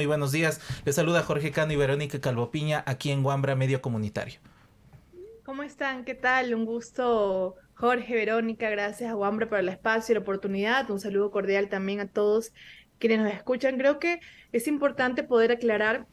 Muy buenos días. Les saluda Jorge Cano y Verónica Calvopiña aquí en Guambra Medio Comunitario. ¿Cómo están? ¿Qué tal? Un gusto, Jorge, Verónica. Gracias a Guambra por el espacio y la oportunidad. Un saludo cordial también a todos quienes nos escuchan. Creo que es importante poder aclarar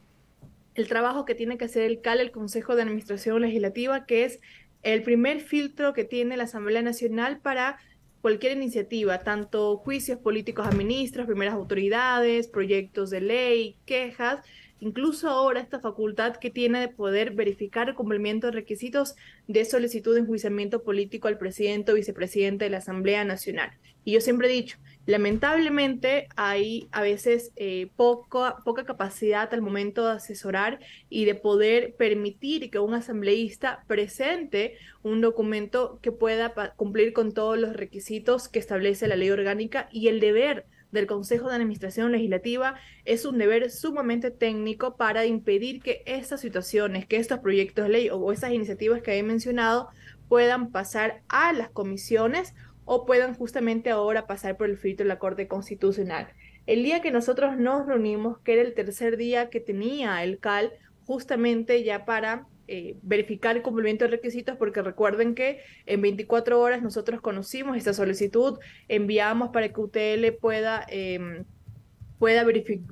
el trabajo que tiene que hacer el CAL, el Consejo de Administración Legislativa, que es el primer filtro que tiene la Asamblea Nacional para cualquier iniciativa, tanto juicios políticos a ministros, primeras autoridades, proyectos de ley, quejas, incluso ahora esta facultad que tiene de poder verificar el cumplimiento de requisitos de solicitud de enjuiciamiento político al presidente o vicepresidente de la Asamblea Nacional. Y yo siempre he dicho, Lamentablemente hay a veces eh, poca, capacidad al momento de asesorar y de poder permitir que un asambleísta presente un documento que pueda cumplir con todos los requisitos que establece la ley orgánica y el deber del Consejo de Administración Legislativa es un deber sumamente técnico para impedir que estas situaciones, que estos proyectos de ley o, o estas iniciativas que he mencionado puedan pasar a las comisiones o puedan justamente ahora pasar por el filtro de la Corte Constitucional. El día que nosotros nos reunimos, que era el tercer día que tenía el CAL, justamente ya para eh, verificar el cumplimiento de requisitos, porque recuerden que en 24 horas nosotros conocimos esta solicitud, enviamos para que UTL pueda... Em, pueda,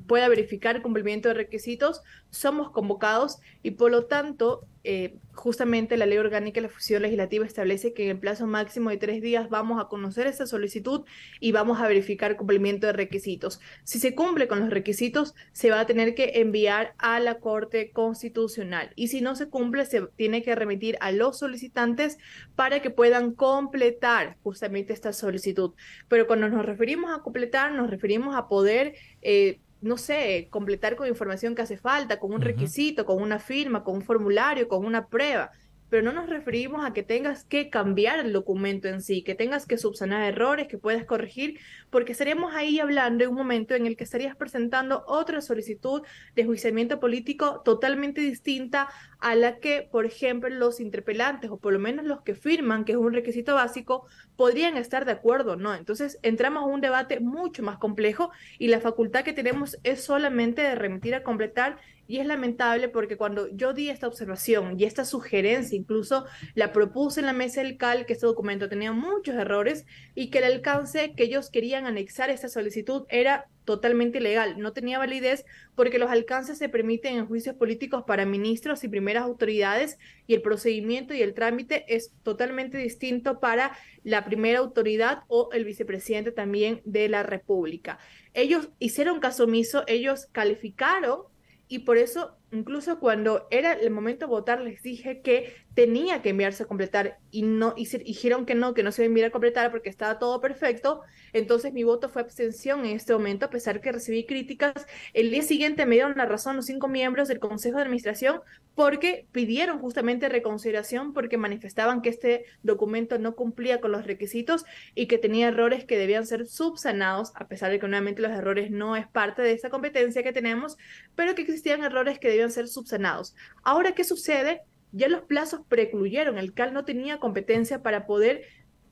pueda verificar el cumplimiento de requisitos, somos convocados y por lo tanto, eh, justamente la ley orgánica de la fusión legislativa establece que en el plazo máximo de tres días vamos a conocer esta solicitud y vamos a verificar cumplimiento de requisitos. Si se cumple con los requisitos, se va a tener que enviar a la Corte Constitucional y si no se cumple, se tiene que remitir a los solicitantes para que puedan completar justamente esta solicitud. Pero cuando nos referimos a completar, nos referimos a poder... Eh, no sé, completar con información que hace falta, con un requisito, con una firma, con un formulario, con una prueba pero no nos referimos a que tengas que cambiar el documento en sí, que tengas que subsanar errores, que puedas corregir, porque estaríamos ahí hablando de un momento en el que estarías presentando otra solicitud de juiciamiento político totalmente distinta a la que, por ejemplo, los interpelantes o por lo menos los que firman, que es un requisito básico, podrían estar de acuerdo no. Entonces entramos a un debate mucho más complejo y la facultad que tenemos es solamente de remitir a completar y es lamentable porque cuando yo di esta observación y esta sugerencia, incluso la propuse en la mesa del CAL, que este documento tenía muchos errores y que el alcance que ellos querían anexar a esta solicitud era totalmente ilegal, no tenía validez porque los alcances se permiten en juicios políticos para ministros y primeras autoridades y el procedimiento y el trámite es totalmente distinto para la primera autoridad o el vicepresidente también de la República. Ellos hicieron caso omiso, ellos calificaron y por eso Incluso cuando era el momento de votar, les dije que tenía que enviarse a completar y no y dijeron que no, que no se enviara a completar porque estaba todo perfecto. Entonces mi voto fue abstención en este momento, a pesar que recibí críticas. El día siguiente me dieron la razón los cinco miembros del Consejo de Administración porque pidieron justamente reconsideración porque manifestaban que este documento no cumplía con los requisitos y que tenía errores que debían ser subsanados, a pesar de que nuevamente los errores no es parte de esa competencia que tenemos, pero que existían errores que debían ser subsanados. Ahora, ¿qué sucede? Ya los plazos precluyeron, el CAL no tenía competencia para poder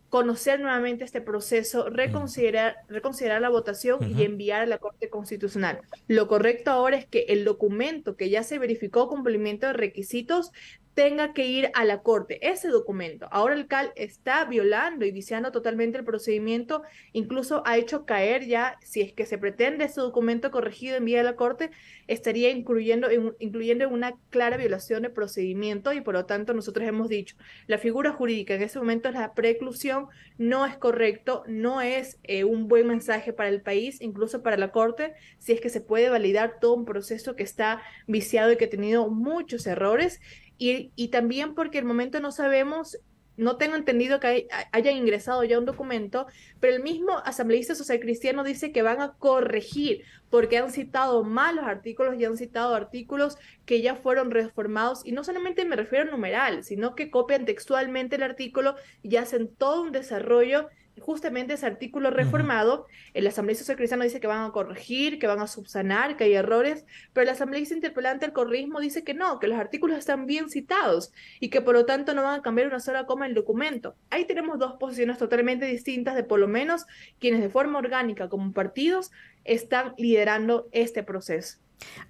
conocer nuevamente este proceso, reconsiderar, reconsiderar la votación y enviar a la Corte Constitucional. Lo correcto ahora es que el documento que ya se verificó cumplimiento de requisitos tenga que ir a la corte. Ese documento. Ahora el CAL está violando y viciando totalmente el procedimiento, incluso ha hecho caer ya, si es que se pretende ese documento corregido en vía de la corte, estaría incluyendo incluyendo una clara violación de procedimiento y por lo tanto nosotros hemos dicho, la figura jurídica en ese momento es la preclusión, no es correcto, no es eh, un buen mensaje para el país, incluso para la corte, si es que se puede validar todo un proceso que está viciado y que ha tenido muchos errores y, también porque el momento no sabemos no tengo entendido que haya ingresado ya un documento, pero el mismo asambleísta social cristiano dice que van a corregir porque han citado malos artículos y han citado artículos que ya fueron reformados y no solamente me refiero a numeral, sino que copian textualmente el artículo y hacen todo un desarrollo justamente ese artículo reformado, el asambleísta dice que van a corregir, que van a subsanar, que hay errores, pero el asambleísta interpelante al corrismo dice que no, que los artículos están bien citados y que por lo tanto no van a cambiar una sola coma el documento. Ahí tenemos dos posiciones totalmente distintas de por lo menos quienes de forma orgánica como partidos están liderando este proceso.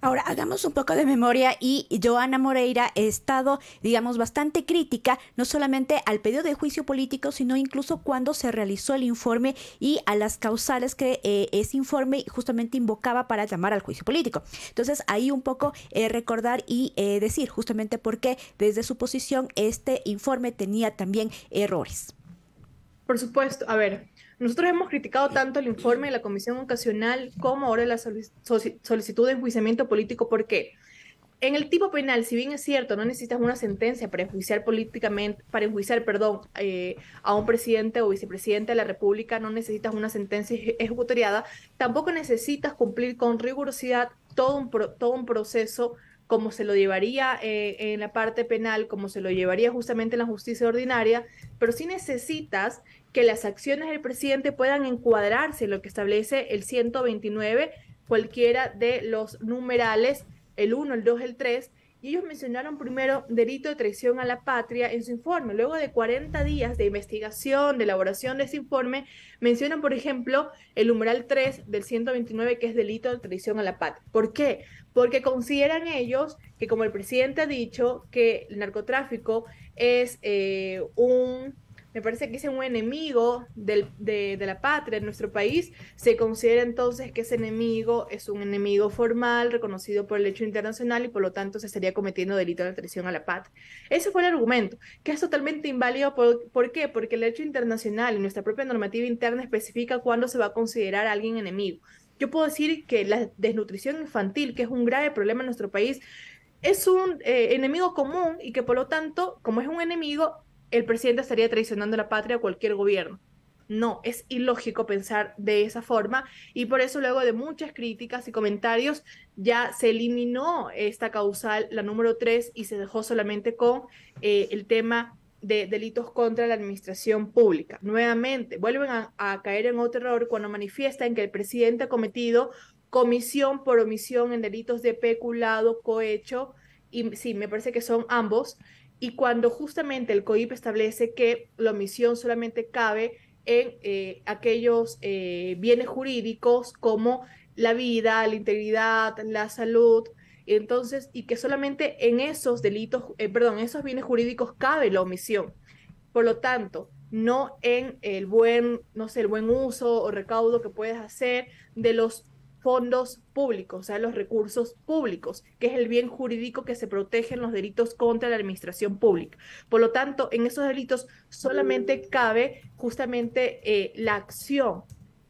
Ahora, hagamos un poco de memoria y Joana Moreira ha estado, digamos, bastante crítica, no solamente al pedido de juicio político, sino incluso cuando se realizó el informe y a las causales que eh, ese informe justamente invocaba para llamar al juicio político. Entonces, ahí un poco eh, recordar y eh, decir justamente por qué desde su posición este informe tenía también errores. Por supuesto, a ver, nosotros hemos criticado tanto el informe de la Comisión Ocasional como ahora la solicitud de enjuiciamiento político. porque En el tipo penal, si bien es cierto, no necesitas una sentencia para enjuiciar políticamente, para enjuiciar, perdón, eh, a un presidente o vicepresidente de la República, no necesitas una sentencia ejecutoriada, tampoco necesitas cumplir con rigurosidad todo un, todo un proceso como se lo llevaría eh, en la parte penal, como se lo llevaría justamente en la justicia ordinaria, pero sí necesitas que las acciones del presidente puedan encuadrarse en lo que establece el 129, cualquiera de los numerales, el 1, el 2, el 3, y ellos mencionaron primero delito de traición a la patria en su informe. Luego de 40 días de investigación, de elaboración de ese informe, mencionan, por ejemplo, el numeral 3 del 129, que es delito de traición a la patria. ¿Por qué? Porque consideran ellos que, como el presidente ha dicho, que el narcotráfico es eh, un me parece que es un enemigo de, la patria, en nuestro país, se considera entonces que ese enemigo es un enemigo formal, reconocido por el hecho internacional y por lo tanto se estaría cometiendo delito de traición a la patria. Ese fue el argumento, que es totalmente inválido. Por, qué? Porque el hecho internacional y nuestra propia normativa interna especifica cuándo se va a considerar a alguien enemigo. Yo puedo decir que la desnutrición infantil, que es un grave problema en nuestro país, es un eh, enemigo común y que por lo tanto, como es un enemigo, el presidente estaría traicionando la patria a cualquier gobierno. No, es ilógico pensar de esa forma y por eso luego de muchas críticas y comentarios ya se eliminó esta causal, la número 3, y se dejó solamente con eh, el tema de delitos contra la administración pública. Nuevamente, vuelven a, caer en otro error cuando manifiestan que el presidente ha cometido comisión por omisión en delitos de peculado, cohecho, y sí, me parece que son ambos, y cuando justamente el COIP establece que la omisión solamente cabe en eh, aquellos eh, bienes jurídicos como la vida, la integridad, la salud, entonces, y que solamente en esos delitos, eh, perdón, en esos bienes jurídicos cabe la omisión. Por lo tanto, no en el buen, no sé, el buen uso o recaudo que puedes hacer de los fondos públicos, o sea, los recursos públicos, que es el bien jurídico que se protege en los delitos contra la administración pública. Por lo tanto, en esos delitos solamente cabe justamente eh, la acción,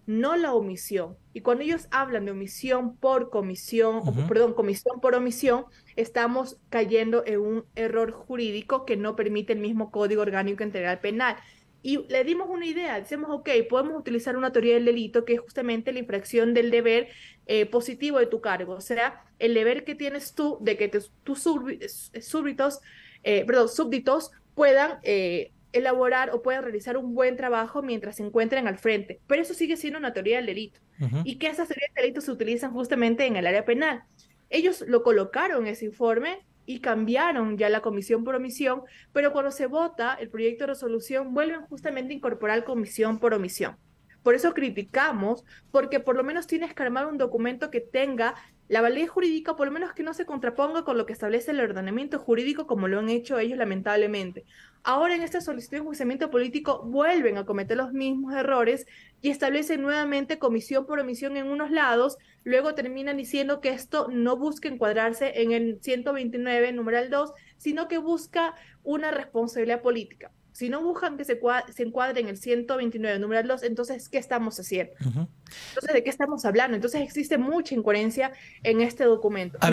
no la omisión. Y cuando ellos hablan de omisión por comisión, o, perdón, comisión por omisión, estamos cayendo en un error jurídico que no permite el mismo Código Orgánico Integral Penal, y le dimos una idea, decimos, ok, podemos utilizar una teoría del delito que es justamente la infracción del deber eh, positivo de tu cargo, o sea, el deber que tienes tú de que tus eh, súbditos, eh, perdón, súbditos puedan elaborar o puedan realizar un buen trabajo mientras se encuentren al frente. Pero eso sigue siendo una teoría del delito. Y que esas teorías del delito se utilizan justamente en el área penal. Ellos lo colocaron ese informe y cambiaron ya la comisión por omisión, pero cuando se vota el proyecto de resolución vuelven justamente a incorporar comisión por omisión. Por eso criticamos, porque por lo menos tienes que armar un documento que tenga la validez jurídica, por lo menos que no se contraponga con lo que establece el ordenamiento jurídico como lo han hecho ellos lamentablemente. Ahora en esta solicitud de enjuiciamiento político vuelven a cometer los mismos errores y establecen nuevamente comisión por omisión en unos lados Luego terminan diciendo que esto no busca encuadrarse en el 129, numeral 2, sino que busca una responsabilidad política. Si no buscan que se, se encuadre en el 129, numeral 2, entonces, ¿qué estamos haciendo? Entonces, ¿de qué estamos hablando? Entonces, existe mucha incoherencia en este documento. A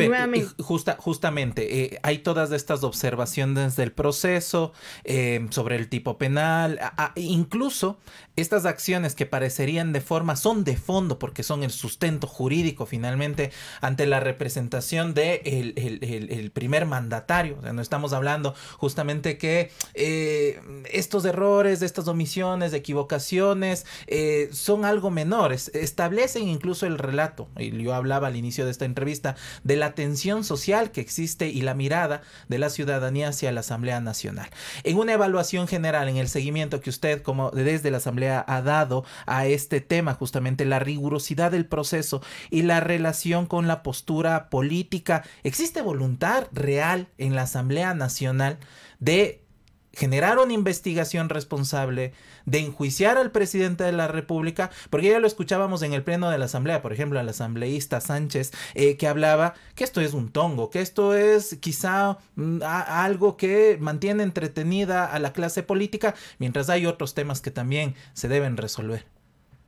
justamente, eh, hay todas estas observaciones del proceso eh, sobre el tipo penal, incluso estas acciones que parecerían de forma son de fondo porque son el sustento jurídico finalmente ante la representación del de el, primer mandatario. no estamos hablando justamente que eh, estos errores, estas omisiones, equivocaciones son algo menores pues, establecen incluso el relato, y yo hablaba al inicio de esta entrevista, de la tensión social que existe y la mirada de la ciudadanía hacia la Asamblea Nacional. En una evaluación general, en el seguimiento que usted como desde la Asamblea ha dado a este tema, justamente la rigurosidad del proceso y la relación con la postura política, ¿existe voluntad real en la Asamblea Nacional de generar una investigación responsable, de enjuiciar al presidente de la República, porque ya lo escuchábamos en el Pleno de la Asamblea, por ejemplo, al asambleísta Sánchez, eh, que hablaba que esto es un tongo, que esto es quizá mm, algo que mantiene entretenida a la clase política, mientras hay otros temas que también se deben resolver.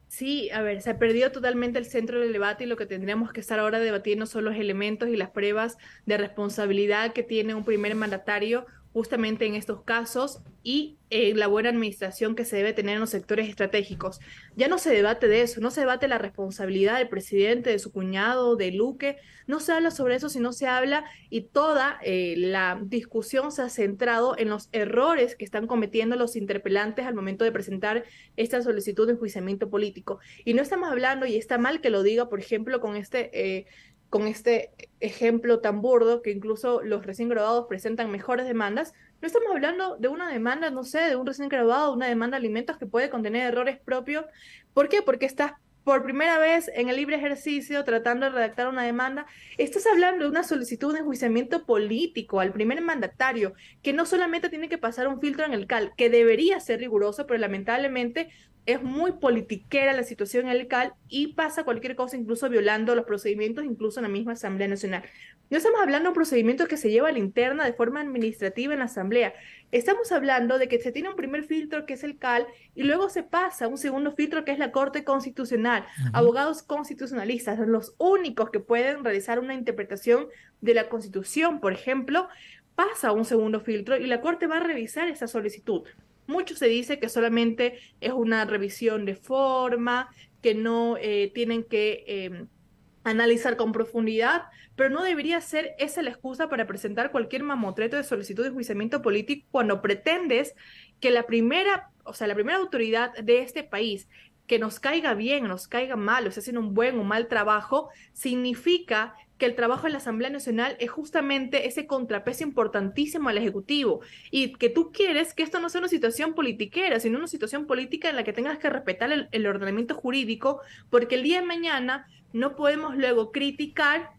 Sí, a ver, se ha perdido totalmente el centro del debate y lo que tendríamos que estar ahora debatiendo son los elementos y las pruebas de responsabilidad que tiene un primer mandatario justamente en estos casos y la buena administración que se debe tener en los sectores estratégicos. Ya no se debate de eso, no se debate la responsabilidad del presidente, de su cuñado, de Luque, no se habla sobre eso, si no se habla y toda eh, la discusión se ha centrado en los errores que están cometiendo los interpelantes al momento de presentar esta solicitud de enjuiciamiento político. Y no estamos hablando, y está mal que lo diga, por ejemplo, con este... Eh, con este ejemplo tan burdo que incluso los recién graduados presentan mejores demandas, no estamos hablando de una demanda, no sé, de un recién graduado, una demanda de alimentos que puede contener errores propios. ¿Por qué? Porque estás por primera vez en el libre ejercicio tratando de redactar una demanda, estás hablando de una solicitud de enjuiciamiento político al primer mandatario, que no solamente tiene que pasar un filtro en el CAL, que debería ser riguroso, pero lamentablemente es muy politiquera la situación en el CAL y pasa cualquier cosa, incluso violando los procedimientos, incluso en la misma Asamblea Nacional. No estamos hablando de un procedimiento que se lleva a la interna de forma administrativa en la Asamblea. Estamos hablando de que se tiene un primer filtro que es el CAL y luego se pasa a un segundo filtro que es la Corte Constitucional. Abogados constitucionalistas son los únicos que pueden realizar una interpretación de la Constitución, por ejemplo, pasa a un segundo filtro y la Corte va a revisar esa solicitud. Mucho se dice que solamente es una revisión de forma, que no eh, tienen que em, analizar con profundidad, pero no debería ser esa la excusa para presentar cualquier mamotreto de solicitud de juiciamiento político cuando pretendes que la primera, o sea, la primera autoridad de este país que nos caiga bien, nos caiga mal, o sea, haciendo un buen o mal trabajo, significa que el trabajo en la Asamblea Nacional es justamente ese contrapeso importantísimo al Ejecutivo y que tú quieres que esto no sea una situación politiquera, sino una situación política en la que tengas que respetar el, ordenamiento jurídico, porque el día de mañana no podemos luego criticar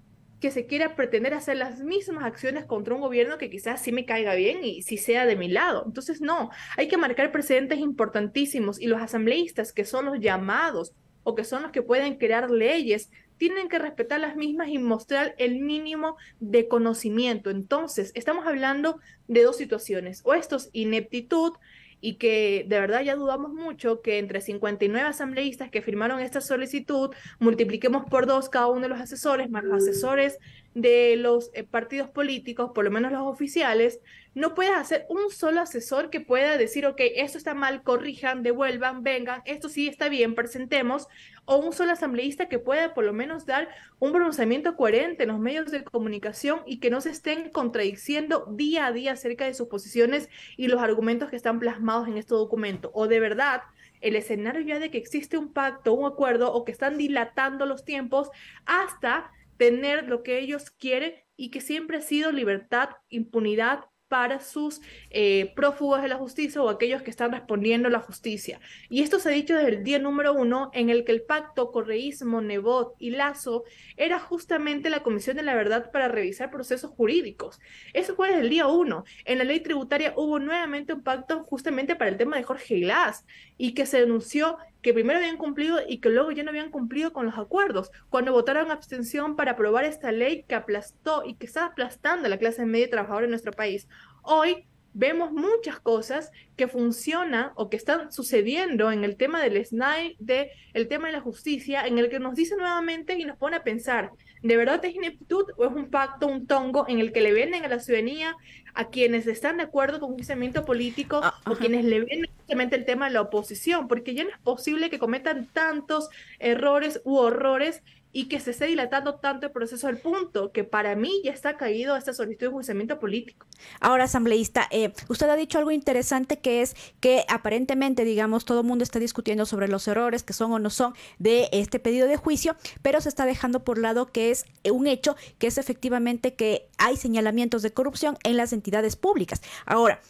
que se quiera pretender hacer las mismas acciones contra un gobierno que quizás sí me caiga bien y si sea de mi lado. Entonces, no, hay que marcar precedentes importantísimos y los asambleístas que son los llamados o que son los que pueden crear leyes tienen que respetar las mismas y mostrar el mínimo de conocimiento. Entonces, estamos hablando de dos situaciones, o esto es ineptitud y que de verdad ya dudamos mucho que entre 59 asambleístas que firmaron esta solicitud, multipliquemos por dos cada uno de los asesores, más los asesores de los eh, partidos políticos, por lo menos los oficiales, no puedes hacer un solo asesor que pueda decir, ok, esto está mal, corrijan, devuelvan, vengan, esto sí está bien, presentemos, o un solo asambleísta que pueda por lo menos dar un pronunciamiento coherente en los medios de comunicación y que no se estén contradiciendo día a día acerca de sus posiciones y los argumentos que están plasmados en este documento. O de verdad, el escenario ya de que existe un pacto, un acuerdo, o que están dilatando los tiempos hasta tener lo que ellos quieren y que siempre ha sido libertad, impunidad para sus eh, prófugos de la justicia o aquellos que están respondiendo a la justicia. Y esto se ha dicho desde el día número uno, en el que el pacto correísmo, Nebot y Lazo era justamente la Comisión de la Verdad para revisar procesos jurídicos. Eso fue desde el día uno. En la ley tributaria hubo nuevamente un pacto justamente para el tema de Jorge Glass y que se denunció que primero habían cumplido y que luego ya no habían cumplido con los acuerdos, cuando votaron abstención para aprobar esta ley que aplastó y que está aplastando a la clase media trabajadora en nuestro país. Hoy vemos muchas cosas que funcionan o que están sucediendo en el tema del SNAI, de el tema de la justicia, en el que nos dice nuevamente y nos pone a pensar, ¿De verdad es ineptitud o es un pacto, un tongo en el que le venden a la ciudadanía a quienes están de acuerdo con un pensamiento político ah, o quienes le venden justamente el tema de la oposición? Porque ya no es posible que cometan tantos errores u horrores y que se esté dilatando tanto el proceso al punto que para mí ya está caído esta solicitud de juiciamiento político. Ahora, asambleísta, eh, usted ha dicho algo interesante que es que aparentemente, digamos, todo el mundo está discutiendo sobre los errores que son o no son de este pedido de juicio, pero se está dejando por lado que es un hecho que es efectivamente que hay señalamientos de corrupción en las entidades públicas. Ahora,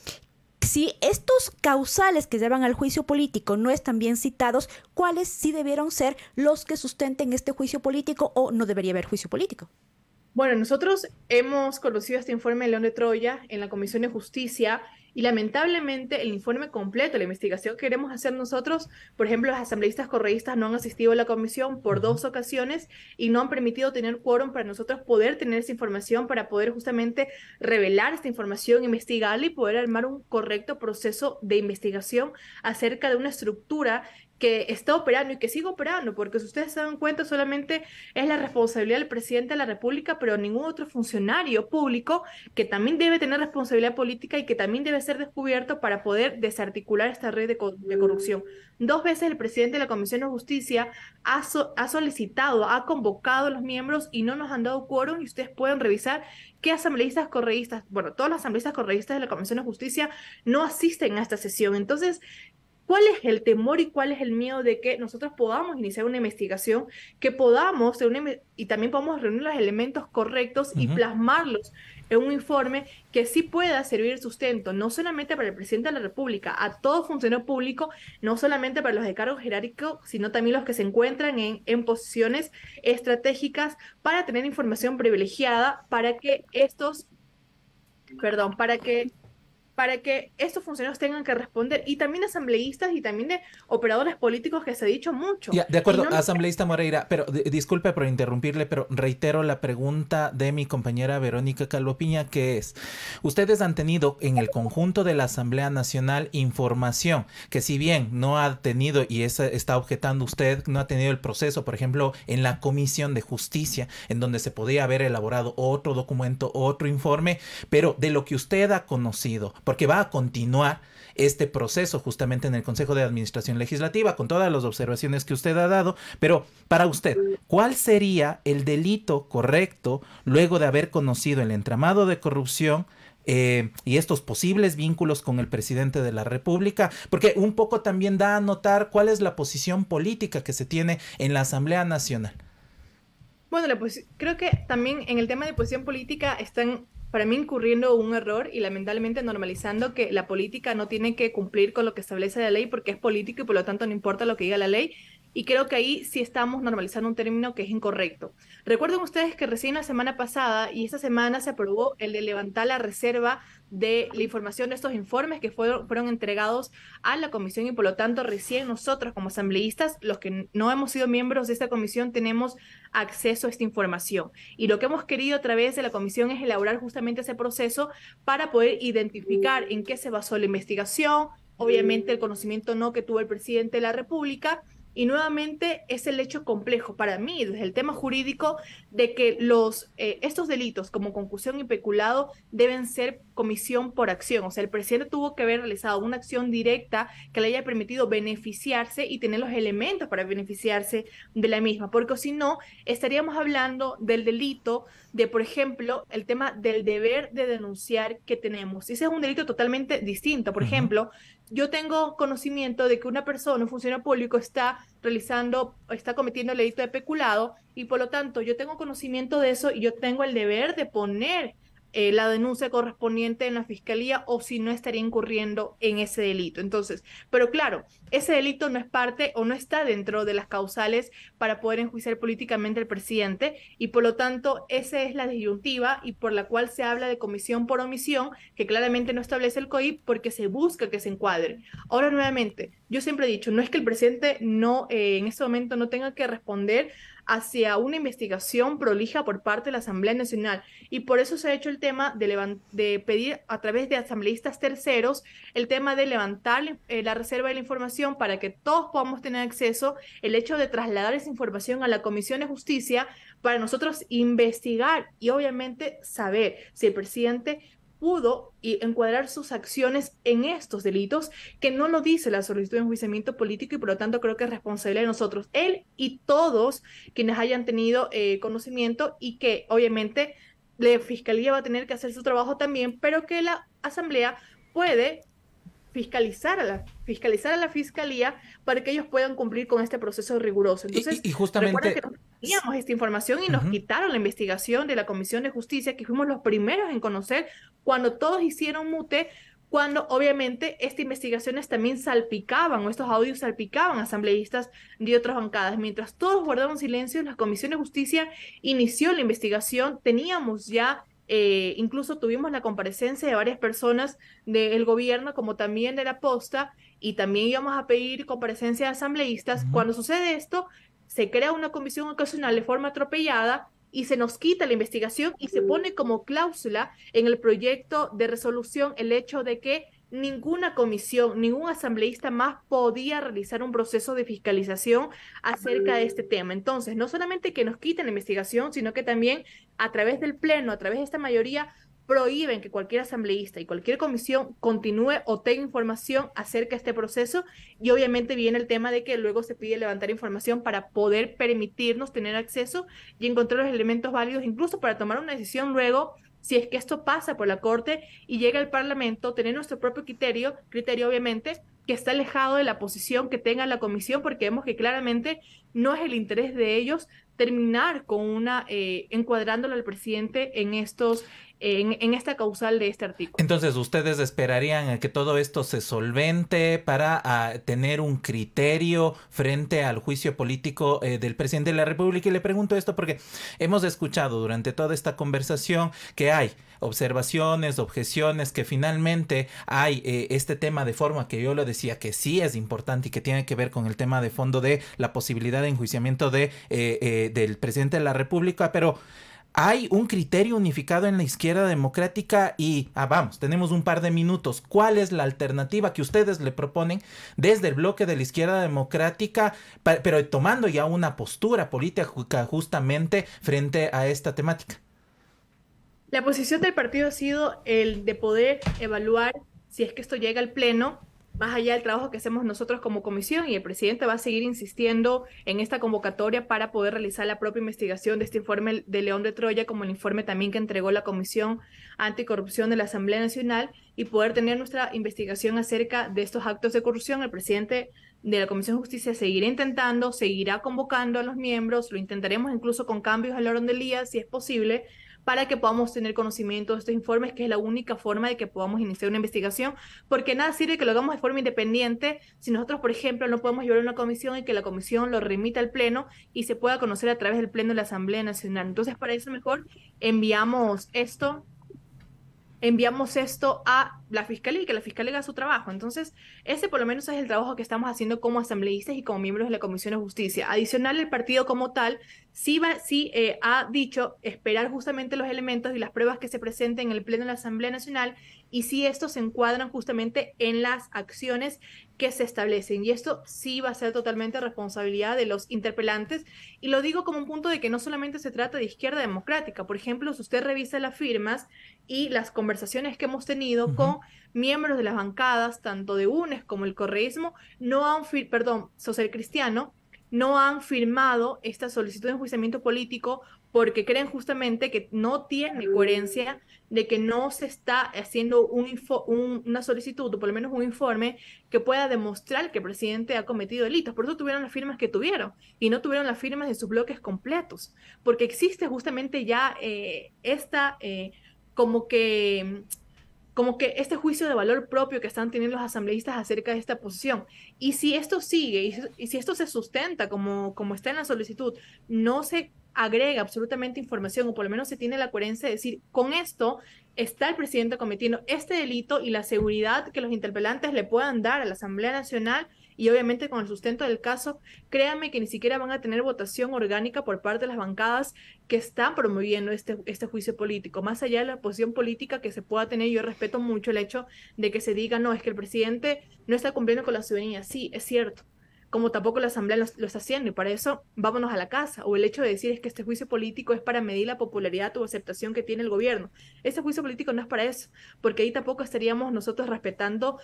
si estos causales que llevan al juicio político no están bien citados, ¿cuáles sí debieron ser los que sustenten este juicio político o no debería haber juicio político? Bueno, nosotros hemos conocido este informe de León de Troya en la Comisión de Justicia y lamentablemente el informe completo, la investigación que queremos hacer nosotros, por ejemplo, los asambleístas correístas no han asistido a la comisión por dos ocasiones y no han permitido tener quórum para nosotros poder tener esa información, para poder justamente revelar esta información, investigarla y poder armar un correcto proceso de investigación acerca de una estructura que está operando y que sigue operando, porque si ustedes se dan cuenta, solamente es la responsabilidad del presidente de la República, pero ningún otro funcionario público que también debe tener responsabilidad política y que también debe ser descubierto para poder desarticular esta red de, corrupción. Dos veces el presidente de la Comisión de Justicia ha, solicitado, ha convocado a los miembros y no nos han dado quórum y ustedes pueden revisar qué asambleístas correístas, bueno, todos los asambleístas correístas de la Comisión de Justicia no asisten a esta sesión. Entonces, ¿Cuál es el temor y cuál es el miedo de que nosotros podamos iniciar una investigación, que podamos y también podamos reunir los elementos correctos y plasmarlos en un informe que sí pueda servir sustento, no solamente para el presidente de la República, a todo funcionario público, no solamente para los de cargo jerárquico, sino también los que se encuentran en posiciones estratégicas para tener información privilegiada para que estos, perdón, para que para que estos funcionarios tengan que responder y también asambleístas y también de operadores políticos que se ha dicho mucho. de acuerdo, asambleísta Moreira, pero disculpe por interrumpirle, pero reitero la pregunta de mi compañera Verónica Calvo Piña, que es, ustedes han tenido en el conjunto de la Asamblea Nacional información que si bien no ha tenido, y está objetando usted, no ha tenido el proceso, por ejemplo, en la Comisión de Justicia, en donde se podía haber elaborado otro documento, otro informe, pero de lo que usted ha conocido, porque va a continuar este proceso justamente en el Consejo de Administración Legislativa, con todas las observaciones que usted ha dado. Pero para usted, ¿cuál sería el delito correcto luego de haber conocido el entramado de corrupción? Eh, y estos posibles vínculos con el presidente de la República, porque un poco también da a notar cuál es la posición política que se tiene en la Asamblea Nacional. Bueno, pues creo que también en el tema de posición política están para mí incurriendo un error y lamentablemente normalizando que la política no tiene que cumplir con lo que establece la ley porque es político y por lo tanto no importa lo que diga la ley, y creo que ahí sí estamos normalizando un término que es incorrecto. Recuerden ustedes que recién la semana pasada y esta semana se aprobó el de levantar la reserva de la información de estos informes que fueron, fueron entregados a la comisión y por lo tanto recién nosotros como asambleístas, los que no hemos sido miembros de esta comisión, tenemos acceso a esta información. Y lo que hemos querido a través de la comisión es elaborar justamente ese proceso para poder identificar en qué se basó la investigación, obviamente el conocimiento no que tuvo el presidente de la República y nuevamente es el hecho complejo para mí, desde el tema jurídico, de que los, eh, estos delitos como concusión y peculado deben ser comisión por acción. O sea, el presidente tuvo que haber realizado una acción directa que le haya permitido beneficiarse y tener los elementos para beneficiarse de la misma, porque si no, estaríamos hablando del delito de, por ejemplo, el tema del deber de denunciar que tenemos. Ese es un delito totalmente distinto. Por ejemplo, yo tengo conocimiento de que una persona, un funcionario público, está realizando, está cometiendo el delito de peculado y por lo tanto yo tengo conocimiento de eso y yo tengo el deber de poner eh, la denuncia correspondiente en la fiscalía o si no estaría incurriendo en ese delito. Entonces, pero claro, ese delito no es parte o no está dentro de las causales para poder enjuiciar políticamente al presidente y por lo tanto esa es la disyuntiva y por la cual se habla de comisión por omisión que claramente no establece el COIP porque se busca que se encuadre. Ahora nuevamente, yo siempre he dicho, no es que el presidente no eh, en este momento no tenga que responder hacia una investigación prolija por parte de la Asamblea Nacional. Y por eso se ha hecho el tema de, pedir a través de asambleístas terceros el tema de levantar eh, la reserva de la información para que todos podamos tener acceso, el hecho de trasladar esa información a la Comisión de Justicia para nosotros investigar y obviamente saber si el presidente pudo y encuadrar sus acciones en estos delitos, que no lo dice la solicitud de enjuiciamiento político y por lo tanto creo que es responsable de nosotros, él y todos quienes hayan tenido eh, conocimiento y que obviamente la Fiscalía va a tener que hacer su trabajo también, pero que la Asamblea puede fiscalizar a la, fiscalizar a la fiscalía para que ellos puedan cumplir con este proceso riguroso. Entonces, y, justamente que teníamos esta información y nos quitaron la investigación de la Comisión de Justicia, que fuimos los primeros en conocer cuando todos hicieron mute, cuando obviamente estas investigaciones también salpicaban, o estos audios salpicaban asambleístas de otras bancadas. Mientras todos guardaban silencio, la Comisión de Justicia inició la investigación, teníamos ya eh, incluso tuvimos la comparecencia de varias personas del gobierno, como también de la posta, y también íbamos a pedir comparecencia de asambleístas. Cuando sucede esto, se crea una comisión ocasional de forma atropellada y se nos quita la investigación y se pone como cláusula en el proyecto de resolución el hecho de que ninguna comisión, ningún asambleísta más podía realizar un proceso de fiscalización acerca de este tema. Entonces, no solamente que nos quiten la investigación, sino que también a través del Pleno, a través de esta mayoría, prohíben que cualquier asambleísta y cualquier comisión continúe o tenga información acerca de este proceso y obviamente viene el tema de que luego se pide levantar información para poder permitirnos tener acceso y encontrar los elementos válidos incluso para tomar una decisión luego si es que esto pasa por la Corte y llega al Parlamento, tener nuestro propio criterio, criterio obviamente, que está alejado de la posición que tenga la Comisión, porque vemos que claramente no es el interés de ellos terminar con una, eh, encuadrándolo al presidente en estos en, esta causal de este artículo. Entonces, ¿ustedes esperarían a que todo esto se solvente para ah, tener un criterio frente al juicio político eh, del presidente de la República? Y le pregunto esto porque hemos escuchado durante toda esta conversación que hay observaciones, objeciones, que finalmente hay eh, este tema de forma que yo lo decía que sí es importante y que tiene que ver con el tema de fondo de la posibilidad de enjuiciamiento de, eh, del presidente de la República, pero hay un criterio unificado en la izquierda democrática y, ah, vamos, tenemos un par de minutos. ¿Cuál es la alternativa que ustedes le proponen desde el bloque de la izquierda democrática, pero tomando ya una postura política justamente frente a esta temática? La posición del partido ha sido el de poder evaluar si es que esto llega al Pleno más allá del trabajo que hacemos nosotros como comisión y el presidente va a seguir insistiendo en esta convocatoria para poder realizar la propia investigación de este informe de León de Troya, como el informe también que entregó la Comisión Anticorrupción de la Asamblea Nacional y poder tener nuestra investigación acerca de estos actos de corrupción. El presidente de la Comisión de Justicia seguirá intentando, seguirá convocando a los miembros, lo intentaremos incluso con cambios al orden del día si es posible, para que podamos tener conocimiento de estos informes, que es la única forma de que podamos iniciar una investigación, porque nada sirve que lo hagamos de forma independiente si nosotros, por ejemplo, no podemos llevar una comisión y que la comisión lo remita al Pleno y se pueda conocer a través del Pleno de la Asamblea Nacional. Entonces, para eso mejor enviamos esto enviamos esto a la fiscalía y que la fiscalía haga su trabajo. Entonces, ese por lo menos es el trabajo que estamos haciendo como asambleístas y como miembros de la Comisión de Justicia. Adicional, el partido como tal sí, va, sí eh, ha dicho esperar justamente los elementos y las pruebas que se presenten en el Pleno de la Asamblea Nacional y si estos se encuadran justamente en las acciones que se establecen. Y esto sí va a ser totalmente responsabilidad de los interpelantes. Y lo digo como un punto de que no solamente se trata de izquierda democrática. Por ejemplo, si usted revisa las firmas y las conversaciones que hemos tenido con miembros de las bancadas, tanto de UNES como el correísmo, no han, perdón, social cristiano, no han firmado esta solicitud de enjuiciamiento político porque creen justamente que no tiene coherencia de que no se está haciendo un una solicitud o por lo menos un informe que pueda demostrar que el presidente ha cometido delitos. Por eso tuvieron las firmas que tuvieron y no tuvieron las firmas de sus bloques completos, porque existe justamente ya eh, esta eh, como que como que este juicio de valor propio que están teniendo los asambleístas acerca de esta posición. Y si esto sigue, y, si esto se sustenta como, como está en la solicitud, no se agrega absolutamente información, o por lo menos se tiene la coherencia de decir, con esto está el presidente cometiendo este delito y la seguridad que los interpelantes le puedan dar a la Asamblea Nacional y obviamente con el sustento del caso, créanme que ni siquiera van a tener votación orgánica por parte de las bancadas que están promoviendo este, este juicio político. Más allá de la posición política que se pueda tener, yo respeto mucho el hecho de que se diga, no, es que el presidente no está cumpliendo con la ciudadanía. Sí, es cierto, como tampoco la Asamblea lo, está haciendo, y para eso vámonos a la casa, o el hecho de decir es que este juicio político es para medir la popularidad o aceptación que tiene el gobierno. Ese juicio político no es para eso, porque ahí tampoco estaríamos nosotros respetando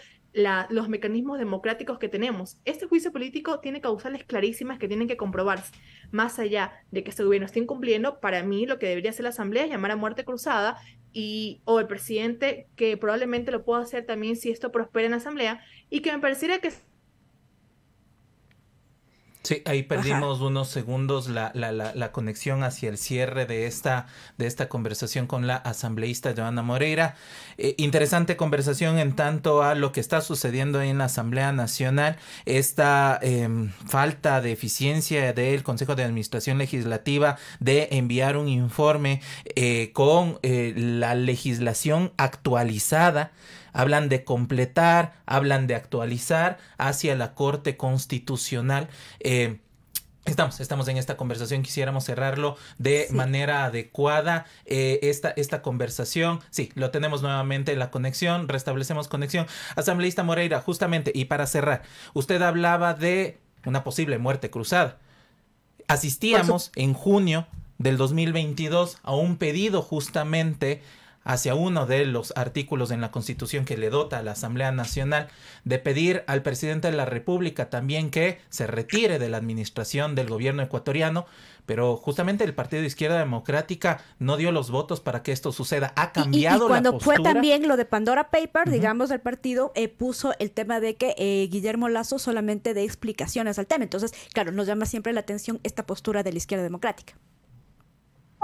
los mecanismos democráticos que tenemos. Este juicio político tiene causales clarísimas que tienen que comprobarse, más allá de que este gobierno esté incumpliendo, para mí lo que debería hacer la Asamblea es llamar a muerte cruzada y, o el presidente, que probablemente lo pueda hacer también si esto prospera en la Asamblea, y que me pareciera que Sí, ahí perdimos unos segundos la, la, la, conexión hacia el cierre de esta, de esta conversación con la asambleísta Joana Moreira. Eh, interesante conversación en tanto a lo que está sucediendo en la Asamblea Nacional, esta em, falta de eficiencia del Consejo de Administración Legislativa de enviar un informe eh, con eh, la legislación actualizada hablan de completar, hablan de actualizar hacia la Corte Constitucional. Eh, estamos, estamos en esta conversación, quisiéramos cerrarlo de manera adecuada, eh, esta, esta conversación. Sí, lo tenemos nuevamente, en la conexión, restablecemos conexión. Asambleísta Moreira, justamente, y para cerrar, usted hablaba de una posible muerte cruzada. Asistíamos en junio del 2022 a un pedido justamente hacia uno de los artículos en la Constitución que le dota a la Asamblea Nacional de pedir al presidente de la República también que se retire de la administración del gobierno ecuatoriano, pero justamente el Partido de Izquierda Democrática no dio los votos para que esto suceda. Ha cambiado y cuando fue también lo de Pandora Paper, digamos, el partido eh, puso el tema de que eh, Guillermo Lazo solamente dé explicaciones al tema. Entonces, claro, nos llama siempre la atención esta postura de la izquierda democrática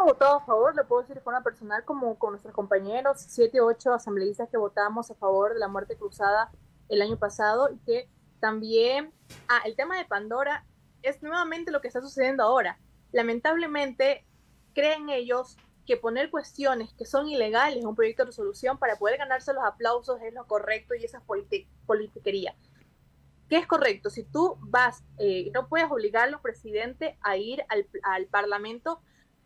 votado a favor, le puedo decir de forma personal, como con nuestros compañeros, siete o ocho asambleístas que votamos a favor de la muerte cruzada el año pasado y que también, ah, el tema de Pandora es nuevamente lo que está sucediendo ahora. Lamentablemente, creen ellos que poner cuestiones que son ilegales en un proyecto de resolución para poder ganarse los aplausos es lo correcto y esa politiquería. ¿Qué es correcto? Si tú vas, eh, no puedes obligar a los a ir al, al Parlamento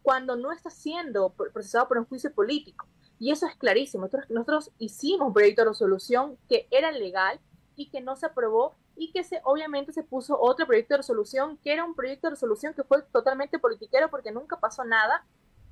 cuando no está siendo procesado por un juicio político. Y eso es clarísimo. Nosotros, hicimos un proyecto de resolución que era legal y que no se aprobó y que obviamente se puso otro proyecto de resolución que era un proyecto de resolución que fue totalmente politiquero porque nunca pasó nada.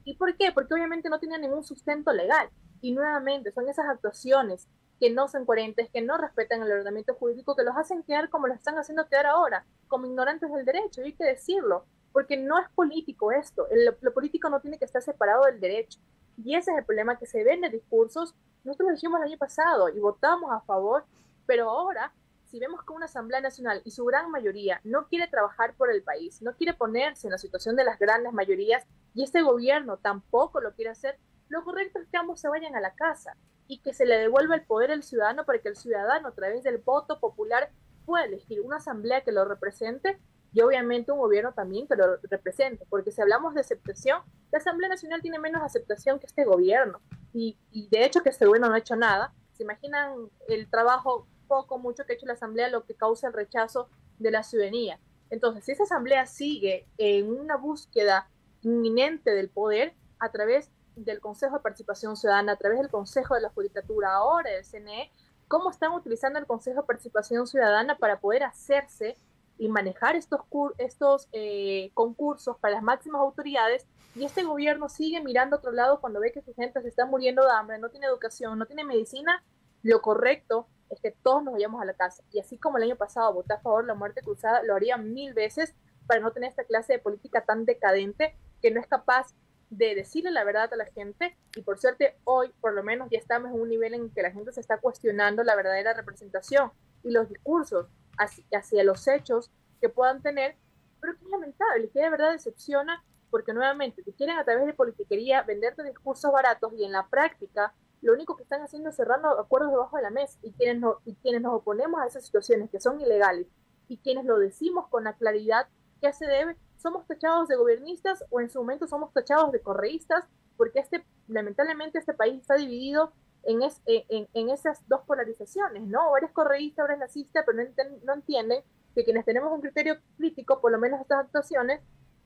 ¿Y por qué? Porque obviamente no tenía ningún sustento legal. Y nuevamente son esas actuaciones que no son coherentes, que no respetan el ordenamiento jurídico, que los hacen quedar como lo están haciendo quedar ahora, como ignorantes del derecho, y hay que decirlo porque no es político esto, lo político no tiene que estar separado del derecho. Y ese es el problema que se ve en los discursos. Nosotros lo dijimos el año pasado y votamos a favor, pero ahora, si vemos que una Asamblea Nacional y su gran mayoría no quiere trabajar por el país, no quiere ponerse en la situación de las grandes mayorías y este gobierno tampoco lo quiere hacer, lo correcto es que ambos se vayan a la casa y que se le devuelva el poder al ciudadano para que el ciudadano a través del voto popular pueda elegir una asamblea que lo represente y obviamente un gobierno también que lo represente, porque si hablamos de aceptación, la Asamblea Nacional tiene menos aceptación que este gobierno, y, de hecho que este gobierno no ha hecho nada, se imaginan el trabajo poco, mucho que ha hecho la Asamblea, lo que causa el rechazo de la ciudadanía. Entonces, si esa Asamblea sigue en una búsqueda inminente del poder a través del Consejo de Participación Ciudadana, a través del Consejo de la Judicatura, ahora el CNE, cómo están utilizando el Consejo de Participación Ciudadana para poder hacerse y manejar estos, estos eh, concursos para las máximas autoridades y este gobierno sigue mirando a otro lado cuando ve que su gente se está muriendo de hambre, no tiene educación, no tiene medicina, lo correcto es que todos nos vayamos a la casa. Y así como el año pasado voté a favor de la muerte cruzada, lo haría mil veces para no tener esta clase de política tan decadente que no es capaz de decirle la verdad a la gente y por suerte hoy por lo menos ya estamos en un nivel en que la gente se está cuestionando la verdadera representación y los discursos hacia, hacia los hechos que puedan tener, pero que es lamentable, que de verdad decepciona porque nuevamente te quieren a través de politiquería venderte discursos baratos y en la práctica lo único que están haciendo es cerrando acuerdos debajo de la mesa y quienes, no, y quienes nos oponemos a esas situaciones que son ilegales y quienes lo decimos con la claridad que se debe, somos tachados de gobernistas o en su momento somos tachados de correístas porque este, lamentablemente este país está dividido en, eh, en, en, esas dos polarizaciones, ¿no? O eres correísta o eres nazista, pero no, no entienden que quienes tenemos un criterio crítico, por lo menos estas actuaciones,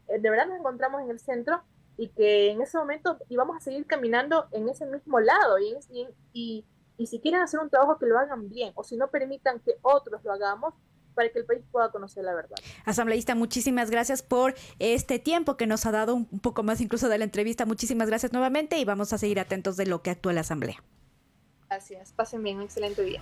eh, de verdad nos encontramos en el centro y que en ese momento íbamos a seguir caminando en ese mismo lado y, y, y, y si quieren hacer un trabajo que lo hagan bien o si no permitan que otros lo hagamos, para que el país pueda conocer la verdad. Asambleísta, muchísimas gracias por este tiempo que nos ha dado un poco más incluso de la entrevista. Muchísimas gracias nuevamente y vamos a seguir atentos de lo que actúa la Asamblea. Gracias. Pasen bien, un excelente día.